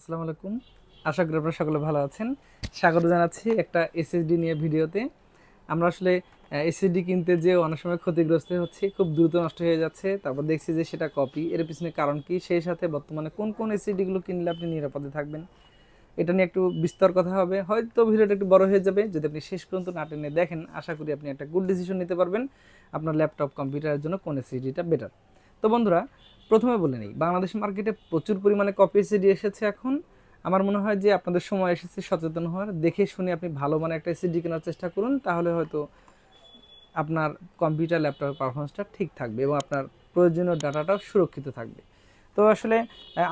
আসসালামু আলাইকুম আশা করি আপনারা সকলে ভালো আছেন স্বাগত জানাচ্ছি একটা এসএসডি নিয়ে ভিডিওতে আমরা আসলে এসএসডি কিনতে যে অনেক সময় ক্ষতিগ্রস্ত হচ্ছে খুব দ্রুত নষ্ট হয়ে যাচ্ছে তারপর দেখছি যে সেটা কপি এর পিছনে কারণ কি সেই সাথে বর্তমানে কোন কোন এসএসডিগুলো কিনলে আপনি নিরাপদে থাকবেন এটা নিয়ে একটু বিস্তর কথা হবে হয়তো ভিডিওটা একটু বড় হয়ে যাবে যদি আপনি শেষ পর্যন্ত না টেনে দেখেন আশা করি আপনি একটা গুড ডিসিশন নিতে পারবেন আপনার ল্যাপটপ কম্পিউটারের জন্য কোন এসএসডিটা বেটার তো বন্ধুরা প্রথমে বলে নিই বাংলাদেশ মার্কেটে প্রচুর পরিমাণে কপি এসিডি এসেছে এখন আমার মনে হয় যে আপনাদের সময় এসেছে সচেতন হওয়ার দেখে শুনে আপনি ভালো মানে একটা এসিডি e কেনার চেষ্টা করুন তাহলে হয়তো আপনার কম্পিউটার ল্যাপটপের পারফরমেন্সটা ঠিক থাকবে এবং আপনার প্রয়োজনীয় ডাটাটাও সুরক্ষিত থাকবে তো আসলে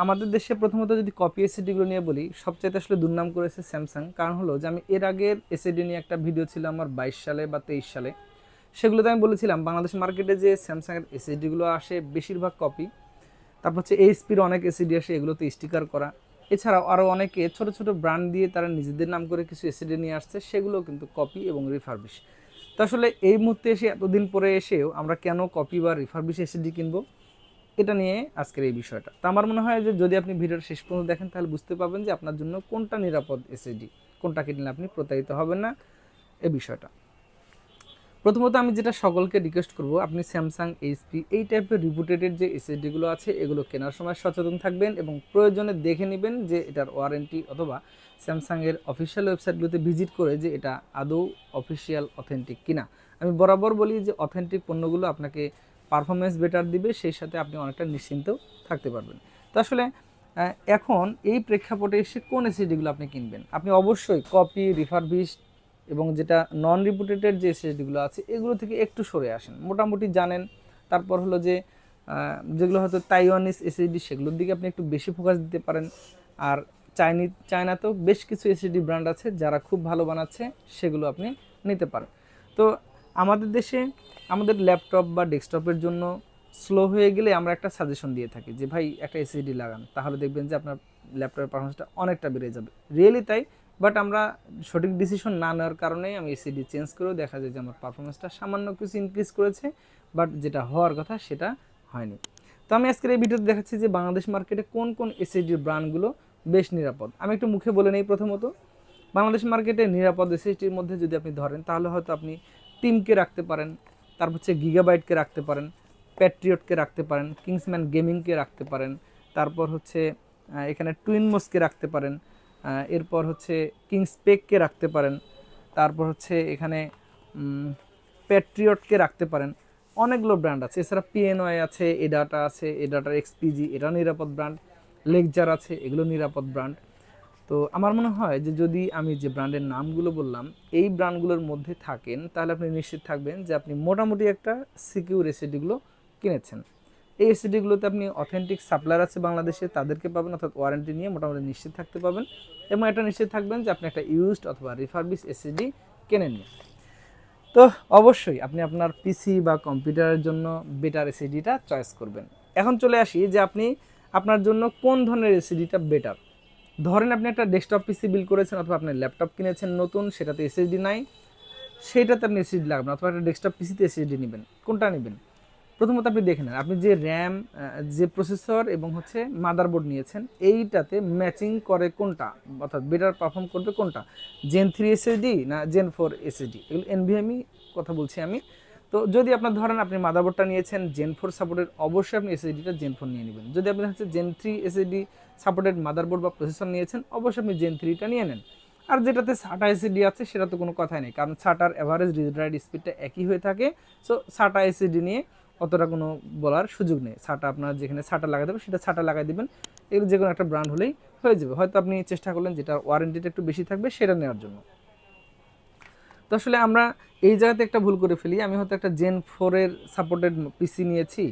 আমাদের দেশে প্রথমত যদি কপি এসিডিগুলো e নিয়ে বলি সবচাইতে আসলে দুর্নাম করেছে স্যামসাং কারণ হলো যে আমি এর আগের এসিডি e নিয়ে একটা ভিডিও ছিল আমার বাইশ সালে বা তেইশ সালে সেগুলোতে আমি বলেছিলাম বাংলাদেশ মার্কেটে যে স্যামসাংয়ের এসিডিগুলো আসে বেশিরভাগ কপি তারপর হচ্ছে এসপির অনেক এসিডি আসে এগুলোতে স্টিকার করা এছাড়াও আরও অনেকে ছোট ছোট ব্র্যান্ড দিয়ে তারা নিজেদের নাম করে কিছু এসিডি নিয়ে আসছে সেগুলো কিন্তু কপি এবং রিফার্বিশ তো আসলে এই মুহূর্তে এসে এতদিন পরে এসেও আমরা কেন কপি বা রিফার্বিশ এসিডি কিনবো এটা নিয়ে আজকের এই বিষয়টা তো আমার মনে হয় যে যদি আপনি ভিডিওর শেষ পর্যন্ত দেখেন তাহলে বুঝতে পারবেন যে আপনার জন্য কোনটা নিরাপদ এসিডি কোনটা কিনলে আপনি প্রতারিত হবেন না এ বিষয়টা প্রথমত আমি যেটা সকলকে রিকোয়েস্ট করব আপনি স্যামসাং এইচপি এই টাইপের রিপুটেডের যে এসএসডিগুলো আছে এগুলো কেনার সময় সচেতন থাকবেন এবং প্রয়োজনে দেখে নেবেন যে এটার ওয়ারেন্টি অথবা স্যামসাংয়ের অফিসিয়াল ওয়েবসাইটগুলোতে ভিজিট করে যে এটা আদৌ অফিসিয়াল অথেন্টিক কিনা আমি বরাবর বলি যে অথেন্টিক পণ্যগুলো আপনাকে পারফরমেন্স বেটার দিবে সেই সাথে আপনি অনেকটা নিশ্চিন্ত থাকতে পারবেন তো আসলে এখন এই প্রেক্ষাপটে এসে কোন এসিডিগুলো আপনি কিনবেন আপনি অবশ্যই কপি রিফারভিস্ট এবং যেটা নন রিপুটেটেড যে এসএসডিগুলো আছে এগুলো থেকে একটু সরে আসেন মোটামুটি জানেন তারপর হলো যে যেগুলো হয়তো তাইওয়ানিস এসএসডি সেগুলোর দিকে আপনি একটু বেশি ফোকাস দিতে পারেন আর চাইনি চায়নাতেও বেশ কিছু এসএসডি ব্র্যান্ড আছে যারা খুব ভালো বানাচ্ছে সেগুলো আপনি নিতে পারেন তো আমাদের দেশে আমাদের ল্যাপটপ বা ডেস্কটপের জন্য স্লো হয়ে গেলে আমরা একটা সাজেশন দিয়ে থাকি যে ভাই একটা এসএসডি লাগান তাহলে দেখবেন যে আপনার ল্যাপটপের পারফরমেন্সটা অনেকটা বেড়ে যাবে রিয়েলি তাই বাট আমরা সঠিক ডিসিশন না নেওয়ার কারণে আমি এসিডি চেঞ্জ করেও দেখা যায় যে আমার পারফরমেন্সটা সামান্য কিছু ইনক্রিজ করেছে বাট যেটা হওয়ার কথা সেটা হয়নি তো আমি আজকের এই ভিডিওতে দেখাচ্ছি যে বাংলাদেশ মার্কেটে কোন কোন এসিডির ব্র্যান্ডগুলো বেশ নিরাপদ আমি একটু মুখে বলে নেই প্রথমত বাংলাদেশ মার্কেটে নিরাপদ এসিডির মধ্যে যদি আপনি ধরেন তাহলে হয়তো আপনি টিমকে রাখতে পারেন তারপর হচ্ছে গিগাবাইটকে রাখতে পারেন প্যাট্রিয়টকে রাখতে পারেন কিংসম্যান গেমিংকে রাখতে পারেন তারপর হচ্ছে এখানে টুইনমোসকে রাখতে পারেন এরপর হচ্ছে কিংস পেককে রাখতে পারেন তারপর হচ্ছে এখানে প্যাট্রিয়টকে রাখতে পারেন অনেকগুলো ব্র্যান্ড আছে এছাড়া পিএনওয়াই আছে এ ডাটা আছে এ এডাটার এক্সপিজি এটা নিরাপদ ব্র্যান্ড লেকজার আছে এগুলো নিরাপদ ব্র্যান্ড তো আমার মনে হয় যে যদি আমি যে ব্র্যান্ডের নামগুলো বললাম এই ব্র্যান্ডগুলোর মধ্যে থাকেন তাহলে আপনি নিশ্চিত থাকবেন যে আপনি মোটামুটি একটা সিকিউর এসিডিগুলো কিনেছেন এই এসিডিগুলোতে আপনি অথেন্টিক সাপ্লার আছে বাংলাদেশে তাদেরকে পাবেন অর্থাৎ ওয়ারেন্টি নিয়ে মোটামুটি নিশ্চিত থাকতে পাবেন এবং এটা নিশ্চিত থাকবেন যে আপনি একটা ইউজড অথবা রিফার্বিস এসিডি কেনেন তো অবশ্যই আপনি আপনার পিসি বা কম্পিউটারের জন্য বেটার এসিডিটা চয়েস করবেন এখন চলে আসি যে আপনি আপনার জন্য কোন ধরনের এসিডিটা বেটার ধরেন আপনি একটা ডেস্কটপ পিসি বিল করেছেন অথবা আপনি ল্যাপটপ কিনেছেন নতুন সেটাতে এসএসডি নাই সেটাতে আপনি এসিডি লাগবেন অথবা একটা ডেস্কটপ পিসিতে এসএসডি নেবেন কোনটা নেবেন প্রথমত আপনি দেখে নেন আপনি যে র্যাম যে প্রসেসর এবং হচ্ছে মাদারবোর্ড নিয়েছেন এইটাতে ম্যাচিং করে কোনটা অর্থাৎ বেটার পারফর্ম করবে কোনটা জেন থ্রি এসএসডি না জেন ফোর এসএসডি এগুলো এনভিএমই কথা বলছি আমি তো যদি আপনার ধরেন আপনি মাদারবোর্ডটা নিয়েছেন জেন ফোর সাপোর্টেড অবশ্যই আপনি এসএসডিটা জেন ফোর নিয়ে নেবেন যদি আপনি হচ্ছে gen three SSD supported motherboard বা প্রসেসর নিয়েছেন অবশ্যই আপনি জেন থ্রিটা নিয়ে নেন আর যেটাতে সাটা এসিডি আছে সেটা তো কোনো কথাই নেই কারণ সাটার অ্যাভারেজ রিড রাইড স্পিডটা একই হয়ে থাকে সো সাটা এসিডি নিয়ে অতটা কোনো বলার সুযোগ নেই ছাটা আপনার যেখানে ছাটা লাগাই দেবেন সেটা ছাটা লাগাই দেবেন এগুলো যে কোনো একটা ব্র্যান্ড হলেই হয়ে যাবে হয়তো আপনি চেষ্টা করলেন যেটা ওয়ারেন্টিটা একটু বেশি থাকবে সেটা নেওয়ার জন্য তো আসলে আমরা এই জায়গাতে একটা ভুল করে ফেলি আমি হয়তো একটা জেন ফোরের সাপোর্টেড পিসি নিয়েছি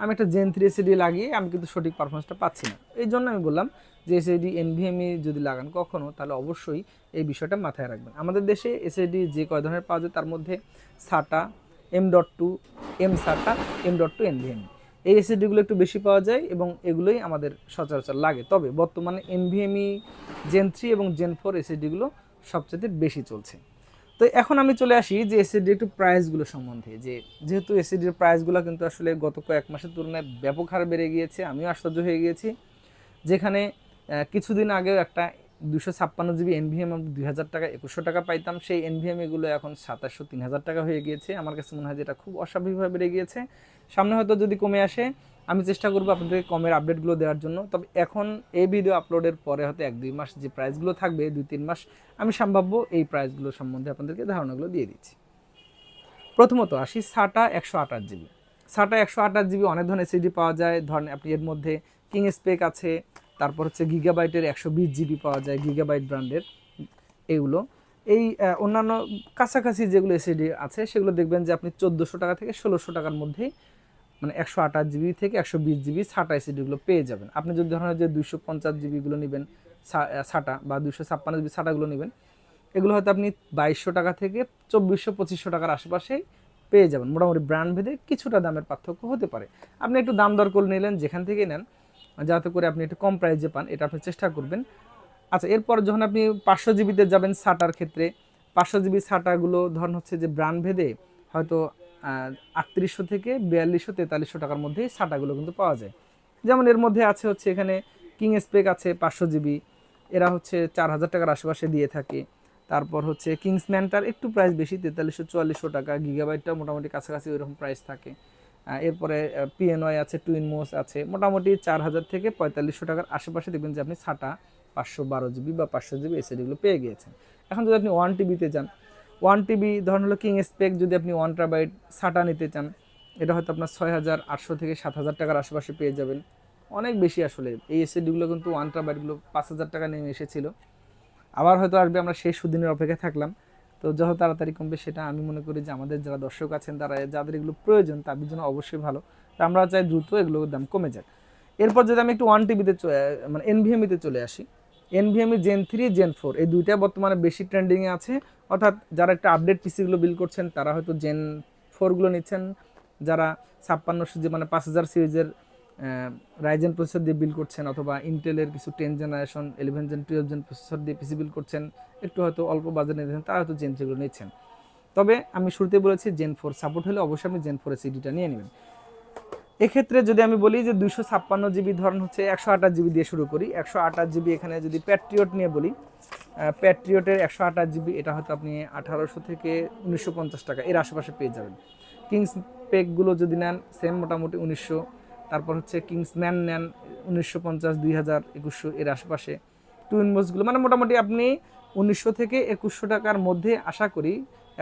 আমি একটা জেন থ্রি এসিডি লাগিয়ে আমি কিন্তু সঠিক পারফরমেন্সটা পাচ্ছি না এই জন্য আমি বললাম যে এসএডি এনভিএমই যদি লাগান কখনও তাহলে অবশ্যই এই বিষয়টা মাথায় রাখবেন আমাদের দেশে এসএডি যে কয় ধরনের পাওয়া যায় তার মধ্যে SATA M dot two M SATA M dot two NVM এই অ্যাসিডিগুলো একটু বেশি পাওয়া যায় এবং এগুলোই আমাদের সচরাচর লাগে তবে বর্তমানে এনভিএমই জেন থ্রি এবং জেন ফোর এসিডিগুলো সবচেয়ে বেশি চলছে তো এখন আমি চলে আসি যে এসিডির একটু প্রাইসগুলো সম্বন্ধে যে যেহেতু এসিডির প্রাইসগুলো কিন্তু আসলে গত কয়েক মাসের তুলনায় ব্যাপক হার বেড়ে গিয়েছে আমিও আশ্চর্য হয়ে গিয়েছি যেখানে কিছুদিন আগেও একটা দুশো ছাপ্পান্ন জিবি এনভিএম দুই হাজার টাকা একুশশো টাকা পাইতাম সেই এনভিএম এগুলো এখন সাতাশশো তিন হাজার টাকা হয়ে গিয়েছে আমার কাছে মনে হয় যে এটা খুব অস্বাভাবিকভাবে বেড়ে গিয়েছে সামনে হয়তো যদি কমে আসে আমি চেষ্টা করবো আপনাদেরকে কমের আপডেটগুলো দেওয়ার জন্য তবে এখন এই ভিডিও আপলোডের পরে হয়তো এক দুই মাস যে প্রাইসগুলো থাকবে দুই তিন মাস আমি সম্ভাব্য এই প্রাইসগুলো সম্বন্ধে আপনাদেরকে ধারণাগুলো দিয়ে দিচ্ছি প্রথমত আসি সাটা একশো আঠাশ জিবি সাটা একশো আঠাশ জিবি অনেক ধরনের সিডি পাওয়া যায় ধরেন আপনি এর মধ্যে কিং স্পেক আছে তারপর হচ্ছে গিগাবাইটের একশো বিশ জিবি পাওয়া যায় গিগাবাইট ব্র্যান্ডের এইগুলো এই অন্যান্য কাছাকাছি যেগুলো এসএডি আছে সেগুলো দেখবেন যে আপনি চোদ্দোশো টাকা থেকে ষোলোশো টাকার মধ্যেই মানে একশো আঠাশ জিবি থেকে একশো বিশ জিবি সাটা এসিডিগুলো পেয়ে যাবেন আপনি যদি ধরেন যে দুইশো পঞ্চাশ জিবিগুলো নেবেন সাটা বা দুশো ছাপ্পান্ন জিবি সাটাগুলো নেবেন এগুলো হয়তো আপনি বাইশশো টাকা থেকে চব্বিশশো পঁচিশশো টাকার আশেপাশেই পেয়ে যাবেন মোটামুটি ব্র্যান্ড ভেদে কিছুটা দামের পার্থক্য হতে পারে আপনি একটু দাম দর করে নিলেন যেখান থেকে নেন যাতে করে আপনি একটু কম প্রাইজে পান এটা আপনি চেষ্টা করবেন আচ্ছা এরপর যখন আপনি পাঁচশো জিবিতে যাবেন সাটার ক্ষেত্রে পাঁচশো জিবি সাটাগুলো ধরুন হচ্ছে যে ব্র্যান্ড ভেদে হয়তো আটত্রিশশো থেকে বিয়াল্লিশশো তেতাল্লিশশো টাকার মধ্যে সাটাগুলো কিন্তু পাওয়া যায় যেমন এর মধ্যে আছে হচ্ছে এখানে কিং স্পেক আছে পাঁচশো জিবি এরা হচ্ছে চার হাজার টাকার আশেপাশে দিয়ে থাকে তারপর হচ্ছে কিংসম্যানটার একটু প্রাইস বেশি তেতাল্লিশশো চুয়াল্লিশশো টাকা গিগাবাইটটা মোটামুটি কাছাকাছি ওইরকম প্রাইস থাকে এরপরে পিএনওয়াই আছে টুইন মোস আছে মোটামুটি চার হাজার থেকে পঁয়তাল্লিশশো টাকার আশেপাশে দেখবেন যে আপনি ছাটা পাঁচশো বারো জিবি বা পাঁচশো জিবি এসএডিগুলো পেয়ে গিয়েছেন এখন যদি আপনি ওয়ান টিবিতে যান ওয়ান টিবি ধরেন হলো কিং স্পেক যদি আপনি ওয়ান ট্রাবাইট ছাটা নিতে চান এটা হয়তো আপনার ছয় হাজার আটশো থেকে সাত হাজার টাকার আশেপাশে পেয়ে যাবেন অনেক বেশি আসলে এই এসএডিগুলো কিন্তু ওয়ান ট্রাবাইটগুলো পাঁচ হাজার টাকা নেমে এসেছিলো আবার হয়তো আসবে আমরা সেই সুদিনের অপেক্ষা থাকলাম তো যত তাড়াতাড়ি কমবে সেটা আমি মনে করি যে আমাদের যারা দর্শক আছেন তারা যাদের এগুলো প্রয়োজন তাদের জন্য অবশ্যই ভালো তো আমরা চাই দ্রুত এগুলোর দাম কমে যাক এরপর যদি আমি একটু ওয়ান টিভিতে মানে এনভিএমিতে e চলে আসি NVMe gen three gen four এই দুইটা বর্তমানে বেশি ট্রেন্ডিংয়ে আছে অর্থাৎ যারা একটা আপডেট পিসিগুলো বিল করছেন তারা হয়তো জেন ফোরগুলো নিচ্ছেন যারা ছাপ্পান্নশো যে মানে পাঁচ হাজার সিরিজের রাইজেন প্রসেসর দিয়ে বিল করছেন অথবা ইন্টেলের কিছু ten generation eleven gen twelve gen processor দিয়ে পিসি বিল করছেন একটু হয়তো অল্প বাজারে নিয়েছেন তারা হয়তো জেন থ্রিগুলো নিচ্ছেন তবে আমি শুরুতে বলেছি জেন ফোর সাপোর্ট হলে অবশ্যই আমি জেন ফোর সিডিটা নিয়ে নেবেন এক্ষেত্রে যদি আমি বলি যে দুশো ছাপ্পান্ন জিবি ধরন হচ্ছে একশো আঠাশ জিবি দিয়ে শুরু করি একশো আঠাশ জিবি এখানে যদি প্যাট্রিয়ট নিয়ে বলি প্যাট্রিয়টের একশো আঠাশ জিবি এটা হয়তো আপনি আঠারোশো থেকে উনিশশো পঞ্চাশ টাকা এর আশেপাশে পেয়ে যাবেন কিংস পেকগুলো যদি নেন সেম মোটামুটি উনিশশো তারপর হচ্ছে কিংসম্যান নেন উনিশশো পঞ্চাশ দুই হাজার একুশশো এর আশেপাশে টুইন বক্সগুলো মানে মোটামুটি আপনি উনিশশো থেকে একুশশো টাকার মধ্যে আশা করি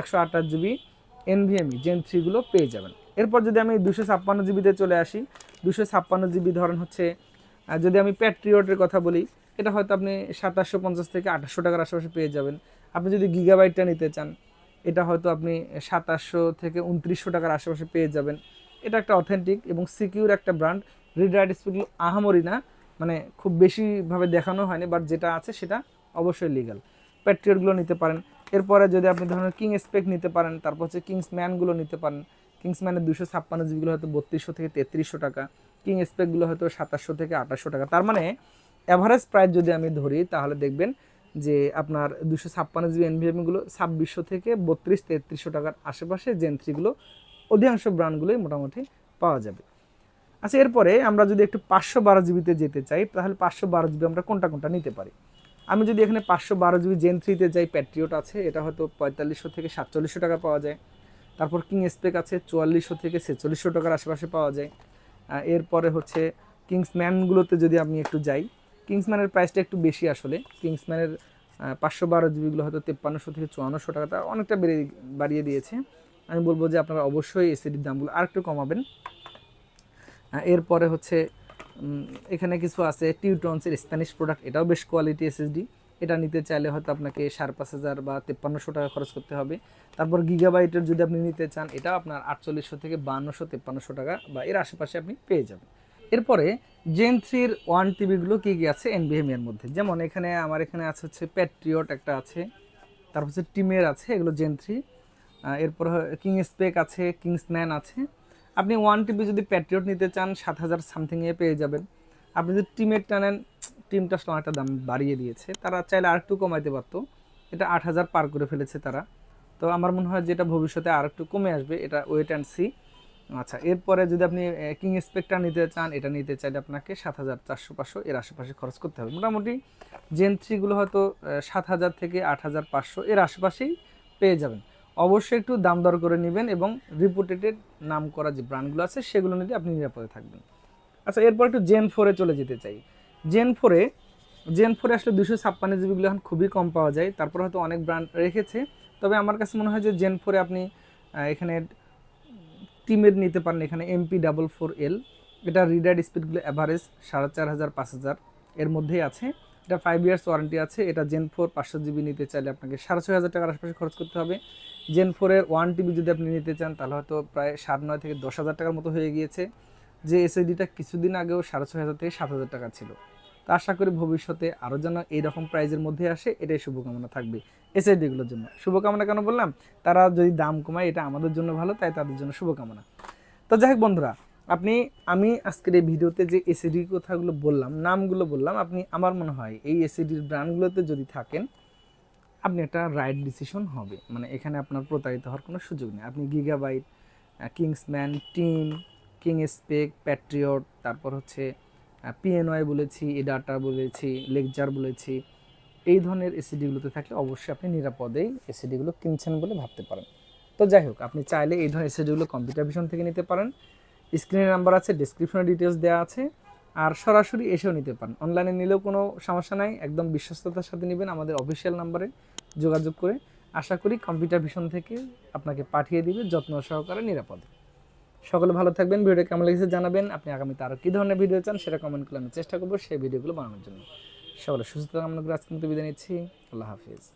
একশো আঠাশ জিবি এনভিএমই জেন থ্রিগুলো পেয়ে যাবেন এরপর যদি আমি দুশো ছাপ্পান্ন জিবিতে চলে আসি দুশো ছাপ্পান্ন জিবি ধরেন হচ্ছে যদি আমি প্যাট্রিয়টের কথা বলি এটা হয়তো আপনি সাতাশশো পঞ্চাশ থেকে আঠাশশো টাকার আশেপাশে পেয়ে যাবেন আপনি যদি গিগাবাইটটা নিতে চান এটা হয়তো আপনি সাতাশশো থেকে উনত্রিশশো টাকার আশেপাশে পেয়ে যাবেন এটা একটা অথেন্টিক এবং সিকিউর একটা ব্র্যান্ড রিডার ডিসপ্লেগুলো আহামরি না মানে খুব বেশিভাবে দেখানো হয়নি বাট যেটা আছে সেটা অবশ্যই লিগাল প্যাট্রিয়টগুলো নিতে পারেন এরপরে যদি আপনি ধরুন কিং স্পেক নিতে পারেন তারপর হচ্ছে কিংস ম্যানগুলো নিতে পারেন কিংস ম্যানের দুশো ছাপ্পান্ন জিবিগুলো হয়তো বত্রিশশো থেকে তেত্রিশশো টাকা কিং স্পেকগুলো হয়তো সাতাশশো থেকে আঠাশশো টাকা তার মানে অ্যাভারেজ প্রাইস যদি আমি ধরি তাহলে দেখবেন যে আপনার দুশো ছাপ্পান্ন জিবি এনভিএমগুলো ছাব্বিশশো থেকে বত্রিশ তেত্রিশশো টাকার আশেপাশে জেন অধিকাংশ ব্র্যান্ডগুলোই মোটামুটি পাওয়া যাবে আচ্ছা এরপরে আমরা যদি একটু পাঁচশো বারো জিবিতে যেতে চাই তাহলে পাঁচশো বারো জিবি আমরা কোনটা কোনটা নিতে পারি আমি যদি এখানে পাঁচশো বারো জিবি জেন থ্রিতে যাই প্যাট্রিওট আছে এটা হয়তো পঁয়তাল্লিশশো থেকে সাতচল্লিশশো টাকা পাওয়া যায় তারপর কিং স্পেক আছে চুয়াল্লিশশো থেকে ছেচল্লিশশো টাকার আশেপাশে পাওয়া যায় এরপরে হচ্ছে কিংসম্যানগুলোতে যদি আমি একটু যাই কিংসম্যানের প্রাইসটা একটু বেশি আসলে কিংসম্যানের পাঁচশো বারো জিবিগুলো হয়তো তেপ্পান্নশো থেকে চুয়ান্নশো টাকা অনেকটা বেড়ে বাড়িয়ে দিয়েছে আমি বলবো যে আপনারা অবশ্যই এসিডির দামগুলো আরেকটু কমাবেন এরপরে হচ্ছে এখানে কিছু আছে টিউটনসের স্প্যানিশ প্রোডাক্ট এটাও বেশ কোয়ালিটি এসএসডি এটা নিতে চাইলে হয়তো আপনাকে সাড়ে পাঁচ হাজার বা তেপ্পান্নশো টাকা খরচ করতে হবে তারপর গিগাবাইটের যদি আপনি নিতে চান এটা আপনার আটচল্লিশশো থেকে বান্নশো তেপ্পান্নশো টাকা বা এর আশেপাশে আপনি পেয়ে যাবেন এরপরে জেন থ্রির ওয়ান টিভিগুলো কী কী আছে e এনবিএমের মধ্যে যেমন এখানে আমার এখানে আছে হচ্ছে প্যাট্রিয়ট একটা আছে তারপর হচ্ছে টিমের আছে এগুলো জেন থ্রি এরপর কিং স্পেক আছে কিংসম্যান আছে আপনি ওয়ান টিবি যদি প্যাট্রিয়ট নিতে চান সাত হাজার সামথিংয়ে পেয়ে যাবেন আপনি যদি টিমের নেন টিমটা অনেকটা দাম বাড়িয়ে দিয়েছে তারা চাইলে আর একটু কমাইতে পারতো এটা আট হাজার পার করে ফেলেছে তারা তো আমার মনে হয় যেটা ভবিষ্যতে আর একটু কমে আসবে এটা ওয়েট অ্যান্ড সি আচ্ছা এরপরে যদি আপনি কিং স্পেকটা নিতে চান এটা নিতে চাইলে আপনাকে সাত হাজার চারশো পাঁচশো এর আশেপাশে খরচ করতে হবে মোটামুটি জেন থ্রিগুলো হয়তো সাত হাজার থেকে আট হাজার পাঁচশো এর আশেপাশেই পেয়ে যাবেন অবশ্যই একটু দাম দর করে নেবেন এবং রিপুটেটেড নাম করা যে ব্র্যান্ডগুলো আছে সেগুলো নিতে আপনি নিরাপদে থাকবেন আচ্ছা এরপর একটু জেন ফোরে চলে যেতে চাই জেন ফোরে জেন ফোরে আসলে দুশো ছাপ্পান্ন জিবিগুলো এখন খুবই কম পাওয়া যায় তারপর হয়তো অনেক ব্র্যান্ড রেখেছে তবে আমার কাছে মনে হয় যে জেন ফোরে আপনি এখানে টিমের নিতে পারেন এখানে এমপি ডাবল ফোর এল এটা রিডার স্পিডগুলো অ্যাভারেজ সাড়ে চার হাজার পাঁচ হাজার এর মধ্যেই আছে এটা ফাইভ ইয়ার্স ওয়ারেন্টি আছে এটা জেন ফোর পাঁচশো জিবি নিতে চাইলে আপনাকে সাড়ে ছয় হাজার টাকার আশপাশে খরচ করতে হবে জেন ফোরের ওয়ান টিবি যদি আপনি নিতে চান তাহলে হয়তো প্রায় সাড়ে নয় থেকে দশ হাজার টাকার মতো হয়ে গিয়েছে যে এসএসডিটা কিছুদিন আগেও সাড়ে ছয় হাজার থেকে সাত হাজার টাকা ছিল তো আশা করি ভবিষ্যতে আরও যেন এইরকম প্রাইজের মধ্যে আসে এটাই শুভকামনা থাকবে এসআইডিগুলোর জন্য শুভকামনা কেন বললাম তারা যদি দাম কমায় এটা আমাদের জন্য ভালো তাই তাদের জন্য শুভকামনা তো যাই হোক বন্ধুরা আপনি আমি আজকের এই ভিডিওতে যে এসএডির কথাগুলো বললাম নামগুলো বললাম আপনি আমার মনে হয় এই এসএডির ব্র্যান্ডগুলোতে যদি থাকেন আপনি একটা রাইট ডিসিশন হবে মানে এখানে আপনার প্রতারিত হওয়ার কোনো সুযোগ নেই আপনি Gigabyte Kingsman Team King Spec Patriot তারপর হচ্ছে পিএনওয়াই বলেছি এডাটা বলেছি লেকচার বলেছি এই ধরনের এসিডিগুলোতে e থাকলে অবশ্যই আপনি নিরাপদেই এসিডিগুলো e কিনছেন বলে ভাবতে পারেন তো যাই হোক আপনি চাইলে এই ধরনের এসিডিগুলো কম্পিউটার ভিশন থেকে নিতে পারেন স্ক্রিনের নাম্বার আছে ডিসক্রিপশনে ডিটেলস দেওয়া আছে আর সরাসরি এসেও নিতে পারেন অনলাইনে নিলেও কোনো সমস্যা নাই একদম বিশ্বস্ততার সাথে নেবেন আমাদের অফিসিয়াল নাম্বারে যোগাযোগ করে আশা করি কম্পিউটার ভিশন থেকে আপনাকে পাঠিয়ে দিবে যত্ন সহকারে নিরাপদে সকলে ভালো থাকবেন ভিডিও কেমন লেগেছে জানাবেন আপনি আগামীতে আরও কী ধরনের ভিডিও চান সেটা কমেন্ট করে আমি চেষ্টা করবো সেই ভিডিওগুলো বানানোর জন্য সকলে সুস্থ কামনা করে আজকে কিন্তু বিদায় নিচ্ছি আল্লাহ হাফিজ